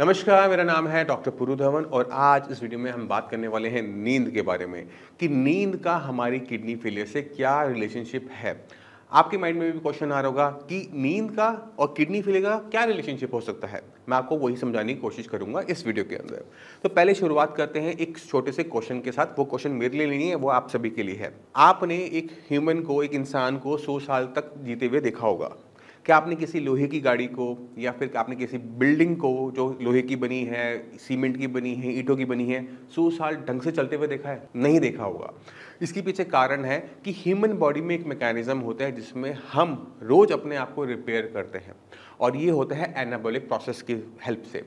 नमस्कार मेरा नाम है डॉक्टर पुरु धवन और आज इस वीडियो में हम बात करने वाले हैं नींद के बारे में कि नींद का हमारी किडनी फेलियर से क्या रिलेशनशिप है आपके माइंड में भी क्वेश्चन आ रहा होगा कि नींद का और किडनी फेलियर का क्या रिलेशनशिप हो सकता है मैं आपको वही समझाने की कोशिश करूंगा इस वीडियो के अंदर तो पहले शुरुआत करते हैं एक छोटे से क्वेश्चन के साथ वो क्वेश्चन मेरे लिए नहीं है वो आप सभी के लिए है आपने एक ह्यूमन को एक इंसान को सौ साल तक जीते हुए देखा होगा कि आपने किसी लोहे की गाड़ी को या फिर आपने किसी बिल्डिंग को जो लोहे की बनी है सीमेंट की बनी है ईंटों की बनी है सौ साल ढंग से चलते हुए देखा है नहीं देखा होगा इसके पीछे कारण है कि ह्यूमन बॉडी में एक मैकेनिज्म होता है जिसमें हम रोज़ अपने आप को रिपेयर करते हैं और ये होता है एनाबोलिक प्रोसेस की हेल्प से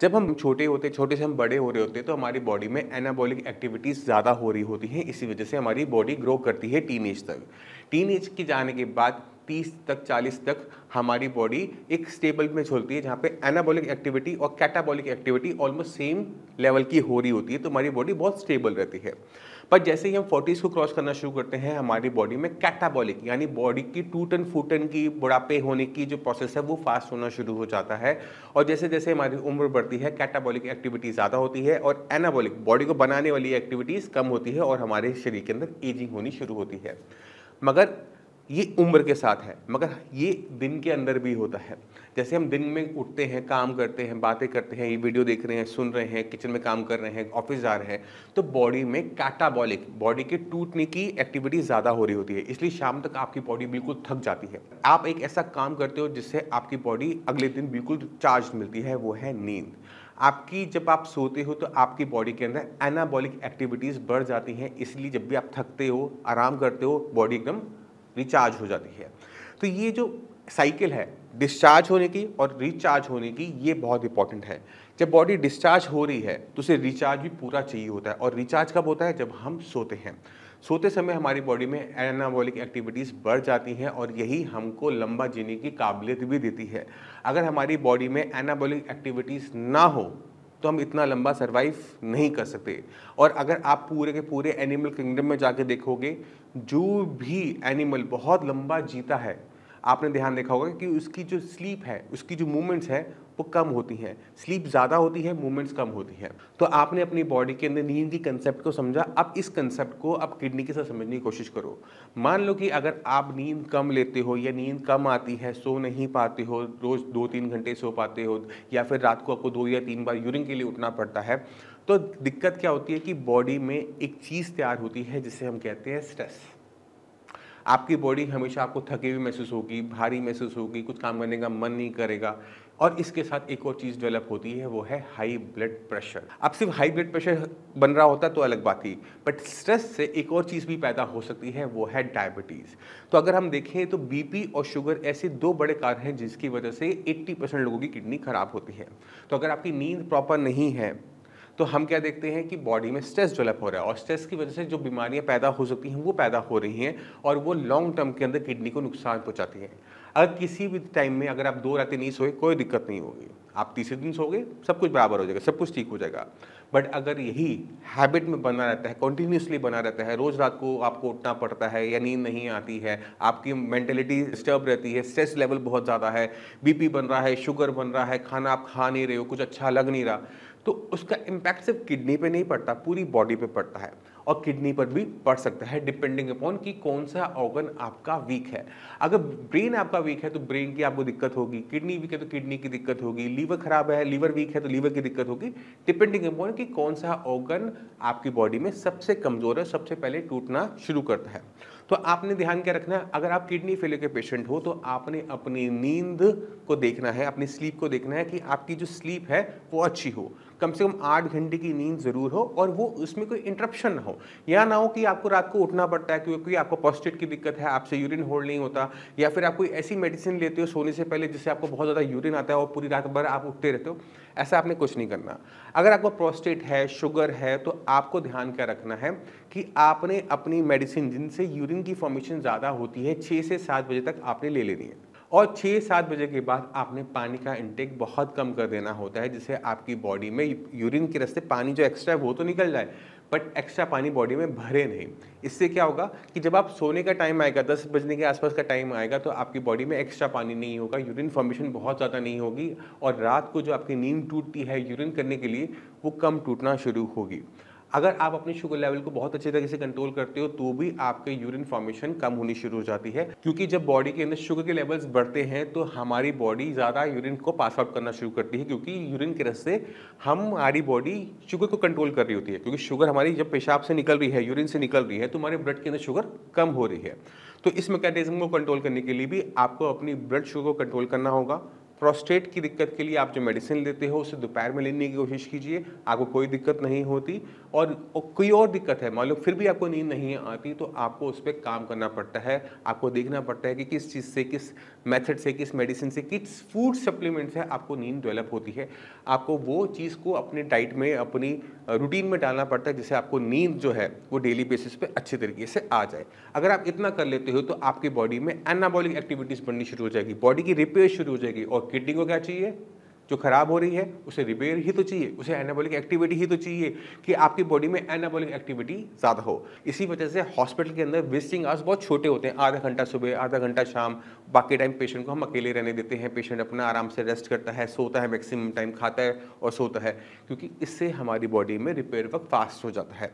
जब हम छोटे होते छोटे से हम बड़े हो रहे होते हैं तो हमारी बॉडी में एनाबॉलिक एक्टिविटीज़ ज़्यादा हो रही होती हैं इसी वजह से हमारी बॉडी ग्रो करती है टीन तक टीन की जाने के बाद तीस तक चालीस तक हमारी बॉडी एक स्टेबल में झुलती है जहाँ पे एनाबॉलिक एक्टिविटी और catabolic activity almost same level की हो रही होती है तो हमारी बॉडी बहुत स्टेबल रहती है पर जैसे ही हम फोर्टीज़ को क्रॉस करना शुरू करते हैं हमारी बॉडी में कैटाबॉलिक यानी बॉडी की टूटन फूटन की बुढ़ापे होने की जो प्रोसेस है वो फास्ट होना शुरू हो जाता है और जैसे जैसे हमारी उम्र बढ़ती है कैटाबॉलिक एक्टिविटी ज़्यादा होती है और एनाबॉलिक बॉडी को बनाने वाली एक्टिविटीज़ कम होती है और हमारे शरीर के अंदर एजिंग होनी शुरू होती है मगर ये उम्र के साथ है मगर ये दिन के अंदर भी होता है जैसे हम दिन में उठते हैं काम करते हैं बातें करते हैं ये वीडियो देख रहे हैं सुन रहे हैं किचन में काम कर रहे हैं ऑफिस जा रहे हैं तो बॉडी में कैटाबॉलिक बॉडी के टूटने की एक्टिविटी ज़्यादा हो रही होती है इसलिए शाम तक आपकी बॉडी बिल्कुल थक जाती है आप एक ऐसा काम करते हो जिससे आपकी बॉडी अगले दिन बिल्कुल चार्ज मिलती है वो है नींद आपकी जब आप सोते हो तो आपकी बॉडी के अंदर एनाबॉलिक एक्टिविटीज़ बढ़ जाती हैं इसलिए जब भी आप थकते हो आराम करते हो बॉडी एकदम रिचार्ज हो जाती है तो ये जो साइकिल है डिस्चार्ज होने की और रिचार्ज होने की ये बहुत इंपॉर्टेंट है जब बॉडी डिस्चार्ज हो रही है तो उसे रिचार्ज भी पूरा चाहिए होता है और रिचार्ज कब होता है जब हम सोते हैं सोते समय हमारी बॉडी में एनाबॉलिक एक्टिविटीज़ बढ़ जाती हैं और यही हमको लंबा जीने की काबिलियत भी देती है अगर हमारी बॉडी में एनाबॉलिक एक्टिविटीज़ ना हो तो हम इतना लंबा सर्वाइव नहीं कर सकते और अगर आप पूरे के पूरे एनिमल किंगडम में जाके देखोगे जो भी एनिमल बहुत लंबा जीता है आपने ध्यान देखा होगा कि उसकी जो स्लीप है उसकी जो मूवमेंट्स है वो कम होती हैं स्लीप ज़्यादा होती है मूवमेंट्स कम होती हैं तो आपने अपनी बॉडी के अंदर नींद की कंसेप्ट को समझा अब इस कंसेप्ट को अब किडनी के साथ समझने की कोशिश करो मान लो कि अगर आप नींद कम लेते हो या नींद कम आती है सो नहीं पाते हो रोज़ दो तीन घंटे सो पाते हो या फिर रात को आपको दो या तीन बार यूरिन के लिए उठना पड़ता है तो दिक्कत क्या होती है कि बॉडी में एक चीज़ तैयार होती है जिसे हम कहते हैं स्ट्रेस आपकी बॉडी हमेशा आपको थकी हुई महसूस होगी भारी महसूस होगी कुछ काम करने का मन नहीं करेगा और इसके साथ एक और चीज़ डेवलप होती है वो है हाई ब्लड प्रेशर अब सिर्फ हाई ब्लड प्रेशर बन रहा होता तो अलग बात ही बट स्ट्रेस से एक और चीज़ भी पैदा हो सकती है वो है डायबिटीज़ तो अगर हम देखें तो बीपी और शुगर ऐसे दो बड़े कारण हैं जिसकी वजह से 80 परसेंट लोगों की किडनी ख़राब होती है तो अगर आपकी नींद प्रॉपर नहीं है तो हम क्या देखते हैं कि बॉडी में स्ट्रेस डेवलप हो रहा है और स्ट्रेस की वजह से जो बीमारियां पैदा हो सकती हैं वो पैदा हो रही हैं और वो लॉन्ग टर्म के अंदर किडनी को नुकसान पहुंचाती हैं अगर किसी भी टाइम में अगर आप दो रातें नहीं सोए कोई दिक्कत नहीं होगी आप तीसरे दिन सोगे सब कुछ बराबर हो जाएगा सब कुछ ठीक हो जाएगा बट अगर यही हैबिट में बना रहता है कंटिन्यूसली बना रहता है रोज़ रात को आपको उठना पड़ता है या नींद नहीं आती है आपकी मैंटेलिटी डिस्टर्ब रहती है स्ट्रेस लेवल बहुत ज़्यादा है बीपी बन रहा है शुगर बन रहा है खाना आप खा नहीं रहे हो कुछ अच्छा लग नहीं रहा तो उसका इम्पैक्ट सिर्फ किडनी पे नहीं पड़ता पूरी बॉडी पे पड़ता है और किडनी पर भी पड़ सकता है डिपेंडिंग अपॉन कि कौन सा ऑर्गन आपका वीक है अगर ब्रेन आपका वीक है तो ब्रेन की आपको दिक्कत होगी किडनी वीक है तो किडनी की दिक्कत होगी लीवर खराब है लीवर वीक है तो लीवर की दिक्कत होगी डिपेंडिंग अपॉन कि कौन सा ऑर्गन आपकी बॉडी में सबसे कमज़ोर है सबसे पहले टूटना शुरू करता है तो आपने ध्यान क्या रखना है अगर आप किडनी फेलियर के पेशेंट हो तो आपने अपनी नींद को देखना है अपनी स्लीप को देखना है कि आपकी जो स्लीप है वो अच्छी हो कम से कम आठ घंटे की नींद ज़रूर हो और वो उसमें कोई इंटरप्शन ना हो या ना हो कि आपको रात को उठना पड़ता है क्योंकि आपको पॉस्टेट की दिक्कत है आपसे यूरिन होल्ड नहीं होता या फिर आप कोई ऐसी मेडिसिन लेते हो सोने से पहले जिससे आपको बहुत ज़्यादा यूरिन आता है और पूरी रात भर आप उठते रहते हो ऐसा आपने कुछ नहीं करना अगर आपको प्रोस्टेट है शुगर है तो आपको ध्यान क्या रखना है कि आपने अपनी मेडिसिन जिनसे यूरिन की फॉर्मेशन ज़्यादा होती है छः से सात बजे तक आपने ले लेनी है और छः सात बजे के बाद आपने पानी का इंटेक बहुत कम कर देना होता है जिससे आपकी बॉडी में यूरिन के रास्ते पानी जो एक्स्ट्रा है वो तो निकल जाए बट एक्स्ट्रा पानी बॉडी में भरे नहीं इससे क्या होगा कि जब आप सोने का टाइम आएगा दस बजने के आसपास का टाइम आएगा तो आपकी बॉडी में एक्स्ट्रा पानी नहीं होगा यूरिन फॉर्मेशन बहुत ज़्यादा नहीं होगी और रात को जो आपकी नींद टूटती है यूरिन करने के लिए वो कम टूटना शुरू होगी अगर आप अपने शुगर लेवल को बहुत अच्छे तरीके से कंट्रोल करते हो तो भी आपके यूरिन फॉर्मेशन कम होनी शुरू हो जाती है क्योंकि जब बॉडी के अंदर शुगर के लेवल्स बढ़ते हैं तो हमारी बॉडी ज़्यादा यूरिन को पास आउट करना शुरू करती है क्योंकि यूरिन के रस से हमारी बॉडी शुगर को कंट्रोल कर रही होती है क्योंकि शुगर हमारी जब पेशाब से निकल रही है यूरिन से निकल रही है तो हमारे ब्लड के अंदर शुगर कम हो रही है तो इस मैकेनिज्म को कंट्रोल करने के लिए भी आपको अपनी ब्लड शुगर को कंट्रोल करना होगा प्रोस्टेट की दिक्कत के लिए आप जो मेडिसिन लेते हो उसे दोपहर में लेने की कोशिश कीजिए आपको कोई दिक्कत नहीं होती और, कोई और दिक्कत है मान लो फिर भी आपको नींद नहीं आती तो आपको उस पर काम करना पड़ता है आपको देखना पड़ता है कि किस चीज़ से किस मेथड से किस मेडिसिन से किस फूड सप्लीमेंट से आपको नींद डेवलप होती है आपको वो चीज़ को अपने डाइट में अपनी रूटीन में डालना पड़ता है जिससे आपको नींद जो है वो डेली बेसिस पे अच्छे तरीके से आ जाए अगर आप इतना कर लेते हो तो आपकी बॉडी में एनाबॉलिक एक्टिविटीज़ बननी शुरू हो जाएगी बॉडी की रिपेयर शुरू हो जाएगी और किडनी को क्या चाहिए जो खराब हो रही है उसे रिपेयर ही तो चाहिए उसे एनाबॉलिक एक्टिविटी ही तो चाहिए कि आपकी बॉडी में एनाबॉलिक एक्टिविटी ज़्यादा हो इसी वजह से हॉस्पिटल के अंदर विजिटिंग आवर्स बहुत छोटे होते हैं आधा घंटा सुबह आधा घंटा शाम बाकी टाइम पेशेंट को हम अकेले रहने देते हैं पेशेंट अपना आराम से रेस्ट करता है सोता है मैक्सिमम टाइम खाता है और सोता है क्योंकि इससे हमारी बॉडी में रिपेयर वक्त फास्ट हो जाता है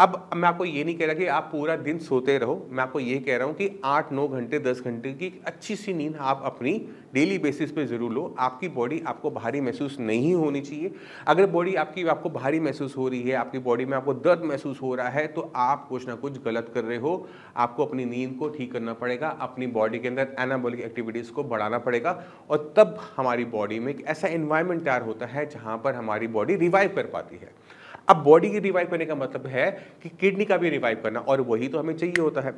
अब मैं आपको ये नहीं कह रहा कि आप पूरा दिन सोते रहो मैं आपको ये कह रहा हूँ कि आठ नौ घंटे दस घंटे की अच्छी सी नींद आप अपनी डेली बेसिस पे ज़रूर लो आपकी बॉडी आपको भारी महसूस नहीं होनी चाहिए अगर बॉडी आपकी आपको भारी महसूस हो रही है आपकी बॉडी में आपको दर्द महसूस हो रहा है तो आप कुछ ना कुछ गलत कर रहे हो आपको अपनी नींद को ठीक करना पड़ेगा अपनी बॉडी के अंदर एनाबॉलिक एक्टिविटीज़ को बढ़ाना पड़ेगा और तब हमारी बॉडी में एक ऐसा इन्वायरमेंट तैयार होता है जहाँ पर हमारी बॉडी रिवाइव कर पाती है अब बॉडी की रिवाइव करने का मतलब है कि किडनी का भी रिवाइव करना और वही तो हमें चाहिए होता है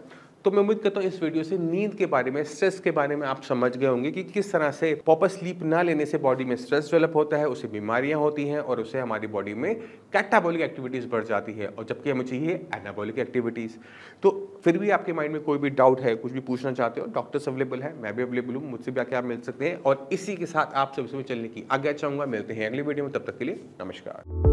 तो मैं उम्मीद करता हूँ इस वीडियो से नींद के बारे में स्ट्रेस के बारे में आप समझ गए होंगे कि किस तरह से प्रॉपर स्लीप ना लेने से बॉडी में स्ट्रेस डेवलप होता है उसे बीमारियां होती हैं और उसे हमारी बॉडी में कैटाबॉलिक एक्टिविटीज़ बढ़ जाती है और जबकि हमें चाहिए एनाबॉलिक एक्टिविटीज़ तो फिर भी आपके माइंड में कोई भी डाउट है कुछ भी पूछना चाहते हो डॉक्टर्स अवेलेबल है मैं भी अवेलेबल हूँ मुझसे भी आके आप मिल सकते हैं और इसी के साथ आप सबसे चलने की आगे चाहूँगा मिलते हैं अगले वीडियो में तब तक के लिए नमस्कार